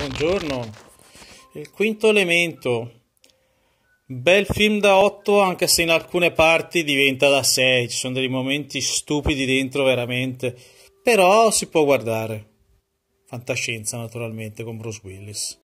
Buongiorno. Il eh, quinto elemento. Bel film da 8 anche se in alcune parti diventa da 6, ci sono dei momenti stupidi dentro veramente, però si può guardare. Fantascienza naturalmente con Bruce Willis.